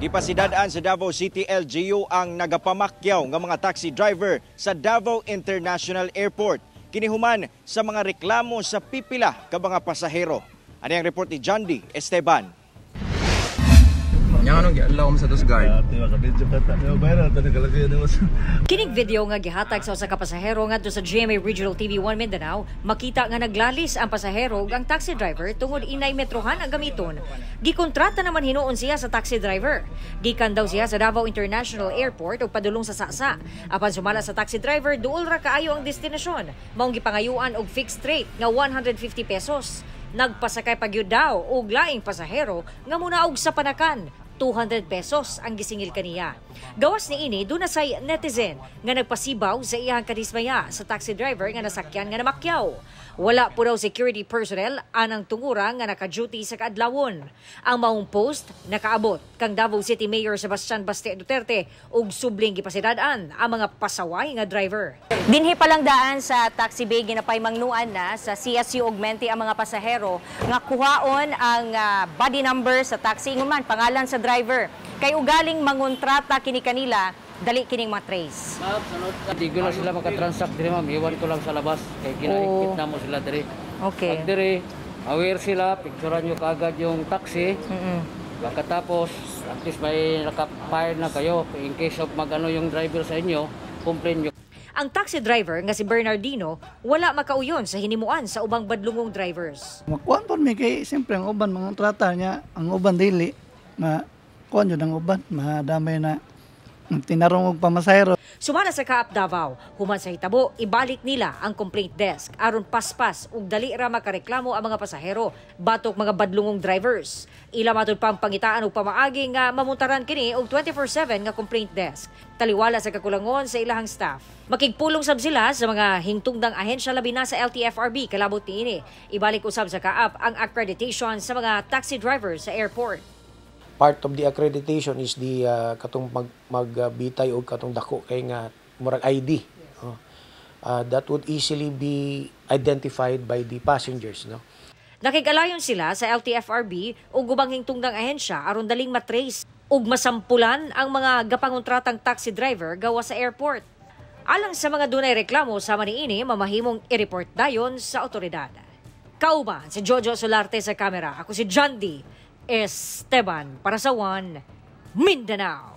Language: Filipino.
Gipasidadaan sa Davao City LGU ang nagapamakyaw ng mga taxi driver sa Davao International Airport. Kinihuman sa mga reklamo sa pipila ka mga pasahero. Ano ang report ni John Esteban? Nganong giadlawom sa tos guard. Kining video nga gihatag sa usa ka pasahero ngadto sa GMA Regional TV 1 Mindanao, makita nga naglalis ang pasahero ug ang taxi driver tungod inay metrohan ang gamiton. Gikontrata naman hinuon siya sa taxi driver. Gikan daw siya sa Davao International Airport ug padulong sa Sasa. Apan sumala sa taxi driver, duol ra kaayo ang destinasyon. Maong gipangayuan og fixed rate nga 150 pesos nagpasakay pagyo daw og laing pasahero nga muna og sa panakan 200 pesos ang gisingil kaniya. Gawas ni ini doon say netizen nga nagpasibaw sa iyang kadismaya sa taxi driver nga nasakyan nga namakyaw. Wala po daw security personnel anang tungura nga naka-duty sa kaadlawon. Ang maong post nakaabot kang Davao City Mayor Sebastian Baste Duterte ug subling gipasidadaan ang mga pasaway nga driver. Dinhi pa lang daan sa taxi bay ginapay mangnuan na sa CSU augmenti ang mga pasahero nga kuhaon ang uh, body number sa taxi ingon man pangalan sa driver driver. Kay ugaling mangontrata kini kanila, dali kining matrace. Ma'am, sunod. Hindi ko na sila makatransact diri ma'am. Iwan ko lang sa labas. Kaya kinaikit na mo sila diri. Okay. Pag diri, aware sila, picturean nyo kaagad yung taxi. Mm -mm. Pagkatapos, at least may nakapire na kayo. In case of magano yung driver sa inyo, complain nyo. Ang taxi driver nga si Bernardino wala makauyon sa hinimuan sa ubang badlungong drivers. Makuan pa mi kay siyempre ang uban mga trata niya, ang uban dili na kuan yun ang uban madamay na tinarong og pamasahero Sumana sa Kaap Davao, human sa hitabo, ibalik nila ang complaint desk aron paspas ug dali ra makareklamo ang mga pasahero batok mga badlungong drivers. Ila matud pa ang pangitaan ug pamaagi nga mamuntaran kini og 24/7 nga complaint desk. Taliwala sa kakulangon sa ilahang staff. Makigpulong sab sila sa mga hingtungdang ahensya labi na sa LTFRB kalabot niini. Ibalik usab sa Kaap ang accreditation sa mga taxi drivers sa airport part of the accreditation is the uh, katong mag magbitay uh, og katong dako kay nga murag ID. Yes. Oh. Uh, that would easily be identified by the passengers, no. Nakigalayon sila sa LTFRB o gubang hingtungdang ahensya aron daling matrace ug masampulan ang mga gapangontratang taxi driver gawa sa airport. Alang sa mga dunay reklamo sama niini mamahimong i-report dayon sa otoridad. Kauban si Jojo Solarte sa kamera. Ako si John Esteban para sa One Mindanao.